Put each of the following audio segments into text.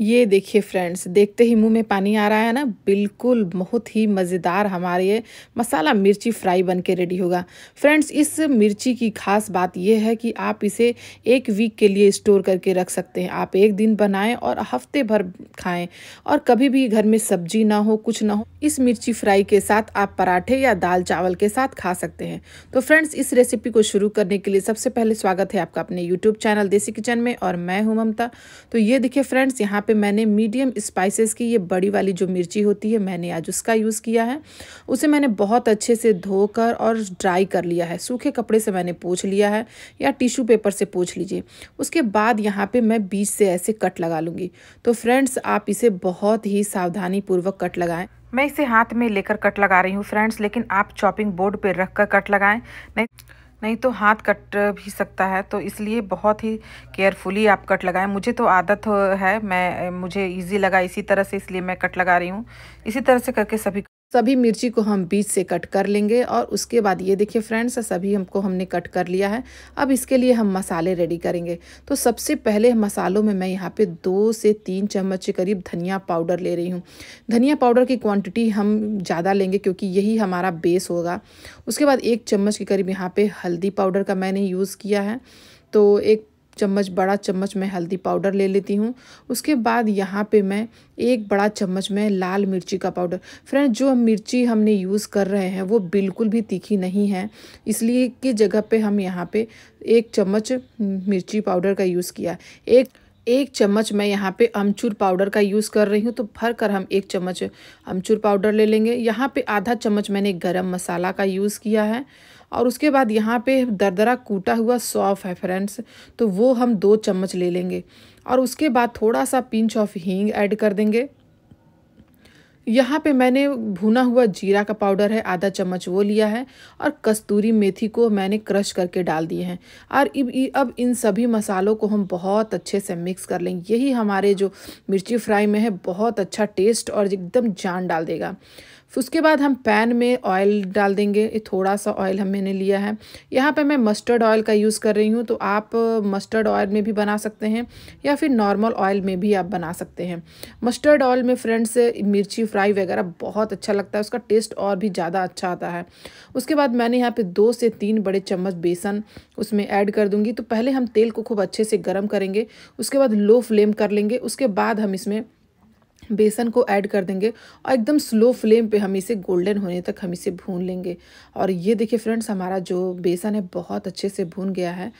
ये देखिए फ्रेंड्स देखते ही मुंह में पानी आ रहा है ना बिल्कुल बहुत ही मज़ेदार हमारे ये मसाला मिर्ची फ्राई बन के रेडी होगा फ्रेंड्स इस मिर्ची की खास बात यह है कि आप इसे एक वीक के लिए स्टोर करके रख सकते हैं आप एक दिन बनाएं और हफ्ते भर खाएं और कभी भी घर में सब्जी ना हो कुछ ना हो इस मिर्ची फ्राई के साथ आप पराठे या दाल चावल के साथ खा सकते हैं तो फ्रेंड्स इस रेसिपी को शुरू करने के लिए सबसे पहले स्वागत है आपका अपने यूट्यूब चैनल देसी किचन में और मैं हूँ ममता तो ये देखिए फ्रेंड्स यहाँ पे मैंने मीडियम स्पाइसेस की ये बड़ी वाली जो मिर्ची होती है मैंने आज उसका यूज़ किया है उसे मैंने बहुत अच्छे से धोकर और ड्राई कर लिया है सूखे कपड़े से मैंने पूछ लिया है या टिश्यू पेपर से पूछ लीजिए उसके बाद यहाँ पे मैं बीच से ऐसे कट लगा लूँगी तो फ्रेंड्स आप इसे बहुत ही सावधानी पूर्वक कट लगाएँ मैं इसे हाथ में लेकर कट लगा रही हूँ फ्रेंड्स लेकिन आप चॉपिंग बोर्ड पर रख कर कट लगाएं नहीं नहीं तो हाथ कट भी सकता है तो इसलिए बहुत ही केयरफुली आप कट लगाएं मुझे तो आदत है मैं मुझे इजी लगा इसी तरह से इसलिए मैं कट लगा रही हूँ इसी तरह से करके सभी सभी मिर्ची को हम बीच से कट कर लेंगे और उसके बाद ये देखिए फ्रेंड्स सभी हमको हमने कट कर लिया है अब इसके लिए हम मसाले रेडी करेंगे तो सबसे पहले मसालों में मैं यहाँ पे दो से तीन चम्मच के करीब धनिया पाउडर ले रही हूँ धनिया पाउडर की क्वांटिटी हम ज़्यादा लेंगे क्योंकि यही हमारा बेस होगा उसके बाद एक चम्मच के करीब यहाँ पर हल्दी पाउडर का मैंने यूज़ किया है तो एक चम्मच बड़ा चम्मच मैं हल्दी पाउडर ले लेती हूँ उसके बाद यहाँ पे मैं एक बड़ा चम्मच में लाल मिर्ची का पाउडर फ्रेंड जो मिर्ची हमने यूज़ कर रहे हैं वो बिल्कुल भी तीखी नहीं है इसलिए की जगह पे हम यहाँ पे एक चम्मच मिर्ची पाउडर का यूज़ किया एक एक चम्मच मैं यहाँ पे अमचूर पाउडर का यूज़ कर रही हूँ तो भर कर हम एक चम्मच अमचूर पाउडर ले लेंगे यहाँ पे आधा चम्मच मैंने गरम मसाला का यूज़ किया है और उसके बाद यहाँ पे दरदरा कूटा हुआ सौफ है फ्रेंड्स तो वो हम दो चम्मच ले लेंगे और उसके बाद थोड़ा सा पिंच ऑफ हींग ऐड कर देंगे यहाँ पे मैंने भुना हुआ जीरा का पाउडर है आधा चम्मच वो लिया है और कस्तूरी मेथी को मैंने क्रश करके डाल दिए हैं और अब इन सभी मसालों को हम बहुत अच्छे से मिक्स कर लेंगे यही हमारे जो मिर्ची फ्राई में है बहुत अच्छा टेस्ट और एकदम जान डाल देगा फिर उसके बाद हम पैन में ऑयल डाल देंगे थोड़ा सा ऑयल हम मैंने लिया है यहाँ पे मैं मस्टर्ड ऑयल का यूज़ कर रही हूँ तो आप मस्टर्ड ऑयल में भी बना सकते हैं या फिर नॉर्मल ऑयल में भी आप बना सकते हैं मस्टर्ड ऑयल में फ्रेंड्स मिर्ची फ्राई वगैरह बहुत अच्छा लगता है उसका टेस्ट और भी ज़्यादा अच्छा आता है उसके बाद मैंने यहाँ पर दो से तीन बड़े चम्मच बेसन उसमें ऐड कर दूँगी तो पहले हम तेल को खूब अच्छे से गर्म करेंगे उसके बाद लो फ्लेम कर लेंगे उसके बाद हम इसमें बेसन को ऐड कर देंगे और एकदम स्लो फ्लेम पे हम इसे गोल्डन होने तक हम इसे भून लेंगे और ये देखिए फ्रेंड्स हमारा जो बेसन है बहुत अच्छे से भून गया है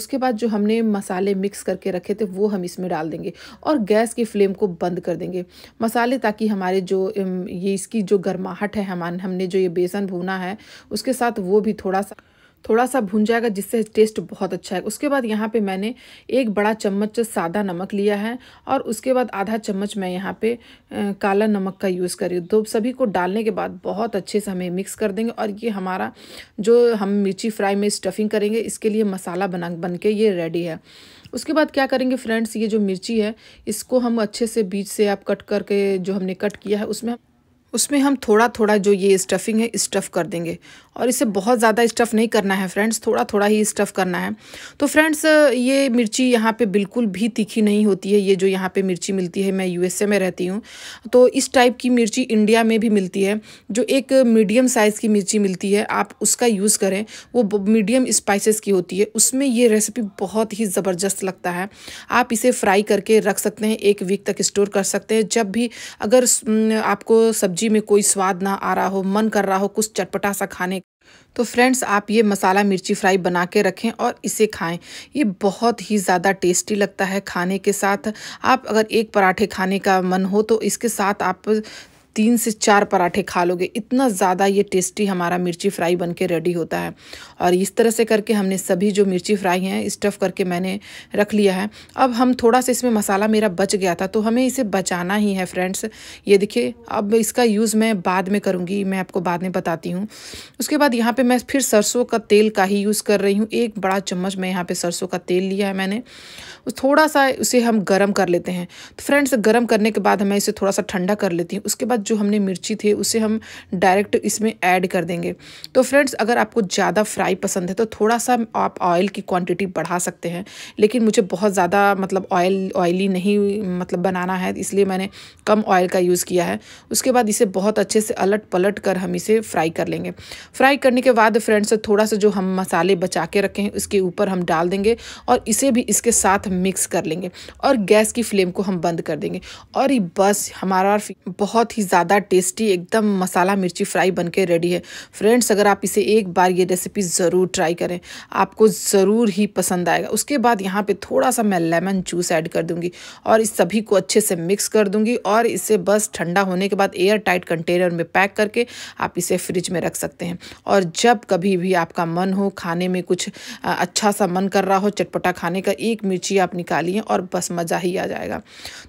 उसके बाद जो हमने मसाले मिक्स करके रखे थे वो हम इसमें डाल देंगे और गैस की फ्लेम को बंद कर देंगे मसाले ताकि हमारे जो ये इसकी जो गर्माहट है हमान हमने जो ये बेसन भूना है उसके साथ वो भी थोड़ा सा थोड़ा सा भुन जाएगा जिससे टेस्ट बहुत अच्छा है उसके बाद यहाँ पे मैंने एक बड़ा चम्मच सादा नमक लिया है और उसके बाद आधा चम्मच मैं यहाँ पे काला नमक का यूज़ करी तो सभी को डालने के बाद बहुत अच्छे से हमें मिक्स कर देंगे और ये हमारा जो हम मिर्ची फ्राई में स्टफिंग करेंगे इसके लिए मसाला बना बन के ये रेडी है उसके बाद क्या करेंगे फ्रेंड्स ये जो मिर्ची है इसको हम अच्छे से बीज से आप कट करके जो हमने कट किया है उसमें उसमें हम थोड़ा थोड़ा जो ये स्टफिंग है स्टफ़ कर देंगे और इसे बहुत ज़्यादा स्टफ़ नहीं करना है फ्रेंड्स थोड़ा थोड़ा ही स्टफ़ करना है तो फ्रेंड्स ये मिर्ची यहाँ पे बिल्कुल भी तीखी नहीं होती है ये जो यहाँ पे मिर्ची मिलती है मैं यूएसए में रहती हूँ तो इस टाइप की मिर्ची इंडिया में भी मिलती है जो एक मीडियम साइज़ की मिर्ची मिलती है आप उसका यूज़ करें वो मीडियम स्पाइसिस की होती है उसमें ये रेसिपी बहुत ही ज़बरदस्त लगता है आप इसे फ्राई करके रख सकते हैं एक वीक तक स्टोर कर सकते हैं जब भी अगर आपको सब्जी सब्जी में कोई स्वाद ना आ रहा हो मन कर रहा हो कुछ चटपटा सा खाने तो फ्रेंड्स आप ये मसाला मिर्ची फ्राई बना के रखें और इसे खाएं ये बहुत ही ज़्यादा टेस्टी लगता है खाने के साथ आप अगर एक पराठे खाने का मन हो तो इसके साथ आप तीन से चार पराठे खा लोगे इतना ज़्यादा ये टेस्टी हमारा मिर्ची फ्राई बन के रेडी होता है और इस तरह से करके हमने सभी जो मिर्ची फ्राई हैं स्टफ़ करके मैंने रख लिया है अब हम थोड़ा सा इसमें मसाला मेरा बच गया था तो हमें इसे बचाना ही है फ्रेंड्स ये देखिए अब इसका यूज़ मैं बाद में करूँगी मैं आपको बाद में बताती हूँ उसके बाद यहाँ पर मैं फिर सरसों का तेल का ही यूज़ कर रही हूँ एक बड़ा चम्मच मैं यहाँ पर सरसों का तेल लिया है मैंने थोड़ा सा उसे हम गर्म कर लेते हैं तो फ्रेंड्स गर्म करने के बाद मैं इसे थोड़ा सा ठंडा कर लेती हूँ उसके बाद बाद जो हमने मिर्ची थे उसे हम डायरेक्ट इसमें ऐड कर देंगे तो फ्रेंड्स अगर आपको ज़्यादा फ्राई पसंद है तो थोड़ा सा आप ऑयल की क्वांटिटी बढ़ा सकते हैं लेकिन मुझे बहुत ज़्यादा मतलब ऑयल ऑयली नहीं मतलब बनाना है इसलिए मैंने कम ऑयल का यूज़ किया है उसके बाद इसे बहुत अच्छे से अलट पलट कर हम इसे फ्राई कर लेंगे फ्राई करने के बाद फ्रेंड्स थोड़ा सा जो हम मसाले बचा के रखे हैं उसके ऊपर हम डाल देंगे और इसे भी इसके साथ मिक्स कर लेंगे और गैस की फ्लेम को हम बंद कर देंगे और ये बस हमारा बहुत ही ज़्यादा टेस्टी एकदम मसाला मिर्ची फ्राई बन के रेडी है फ्रेंड्स अगर आप इसे एक बार ये रेसिपी ज़रूर ट्राई करें आपको ज़रूर ही पसंद आएगा उसके बाद यहाँ पे थोड़ा सा मैं लेमन जूस ऐड कर दूँगी और इस सभी को अच्छे से मिक्स कर दूँगी और इसे बस ठंडा होने के बाद एयर टाइट कंटेनर में पैक करके आप इसे फ्रिज में रख सकते हैं और जब कभी भी आपका मन हो खाने में कुछ अच्छा सा मन कर रहा हो चटपटा खाने का एक मिर्ची आप निकालिए और बस मज़ा ही आ जाएगा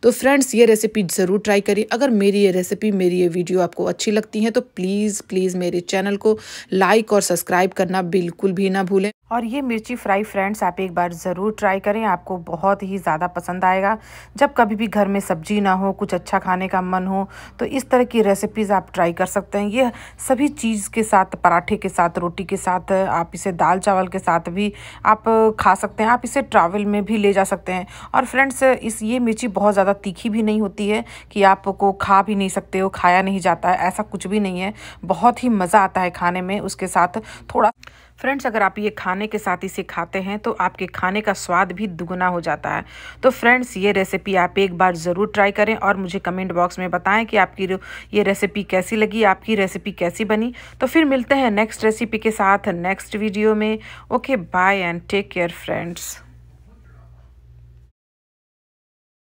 तो फ्रेंड्स ये रेसिपी ज़रूर ट्राई करिए अगर मेरी ये रेसिपी भी मेरी ये वीडियो आपको अच्छी लगती है तो प्लीज़ प्लीज़ मेरे चैनल को लाइक और सब्सक्राइब करना बिल्कुल भी ना भूलें और ये मिर्ची फ्राई फ्रेंड्स आप एक बार ज़रूर ट्राई करें आपको बहुत ही ज़्यादा पसंद आएगा जब कभी भी घर में सब्जी ना हो कुछ अच्छा खाने का मन हो तो इस तरह की रेसिपीज़ आप ट्राई कर सकते हैं ये सभी चीज़ के साथ पराठे के साथ रोटी के साथ आप इसे दाल चावल के साथ भी आप खा सकते हैं आप इसे ट्रैवल में भी ले जा सकते हैं और फ्रेंड्स इस ये मिर्ची बहुत ज़्यादा तीखी भी नहीं होती है कि आपको खा भी नहीं सकते हो खाया नहीं जाता है ऐसा कुछ भी नहीं है बहुत ही मज़ा आता है खाने में उसके साथ थोड़ा फ्रेंड्स अगर आप ये खाने के साथ इसे खाते हैं तो आपके खाने का स्वाद भी दुगना हो जाता है तो फ्रेंड्स ये रेसिपी आप एक बार ज़रूर ट्राई करें और मुझे कमेंट बॉक्स में बताएं कि आपकी ये रेसिपी कैसी लगी आपकी रेसिपी कैसी बनी तो फिर मिलते हैं नेक्स्ट रेसिपी के साथ नेक्स्ट वीडियो में okay bye and take care friends